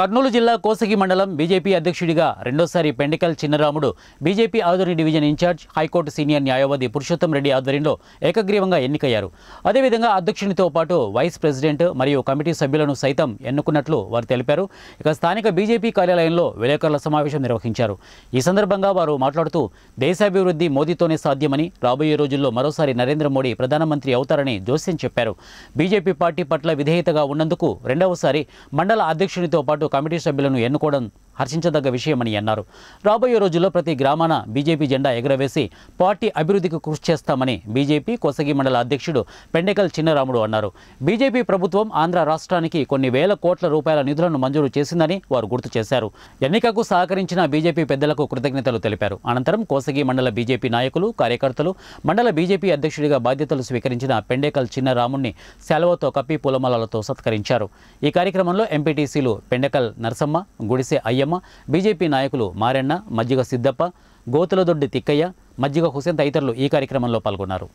కర్నూలు జిల్లా కోసగి మండలం బీజేపీ అధ్యక్షుడిగా రెండోసారి పెండికల్ చిన్నరాముడు బీజేపీ ఆధ్వర్య డివిజన్ ఇన్ఛార్జ్ హైకోర్టు సీనియర్ న్యాయవాది పురుషోత్తం రెడ్డి ఆధ్వర్యంలో ఏకగ్రీవంగా ఎన్నికయ్యారు అదేవిధంగా అధ్యక్షునితో పాటు వైస్ ప్రెసిడెంట్ మరియు కమిటీ సభ్యులను సైతం ఎన్నుకున్నట్లు వారు తెలిపారు ఇక స్థానిక బీజేపీ కార్యాలయంలో విలేకరుల సమావేశం నిర్వహించారు ఈ సందర్భంగా వారు మాట్లాడుతూ దేశాభివృద్ధి మోదీతోనే సాధ్యమని రాబోయే రోజుల్లో మరోసారి నరేంద్ర మోడీ ప్రధానమంత్రి అవుతారని జోస్యం చెప్పారు బీజేపీ పార్టీ పట్ల విధేయతగా ఉన్నందుకు రెండవసారి మండల అధ్యక్షునితో పాటు కమిటీ సభ్యులను ఎన్నుకోవడం హర్షించదగ్గ విషయమని అన్నారు రాబోయే రోజుల్లో ప్రతి గ్రామాన బీజేపీ జెండా ఎగరవేసి పార్టీ అభివృద్ధికి కృషి చేస్తామని బీజేపీ కొసగి మండల అధ్యక్షుడు పెండెకల్ చిన్నరాముడు అన్నారు బీజేపీ ప్రభుత్వం ఆంధ్ర రాష్ట్రానికి కొన్ని వేల కోట్ల రూపాయల నిధులను మంజూరు చేసిందని వారు గుర్తు చేశారు ఎన్నికకు సహకరించిన బీజేపీ పెద్దలకు కృతజ్ఞతలు తెలిపారు అనంతరం కోసగి మండల బీజేపీ నాయకులు కార్యకర్తలు మండల బీజేపీ అధ్యక్షుడిగా బాధ్యతలు స్వీకరించిన పెండేకల్ చిన్నరాముణ్ణి సెలవుతో కప్పి పూలమాలలతో సత్కరించారు ఈ కార్యక్రమంలో ఎంపీటీసీలు పెండెకల్ నరసమ్మ గుడిసె అయ్యమ్మ శర్మ బీజేపీ నాయకులు మారెన్న మజ్జిగ సిద్దప్ప గోతులదొడ్డి తిక్కయ్య మజ్జిగ హుసేన్ తదితరులు ఈ కార్యక్రమంలో పాల్గొన్నారు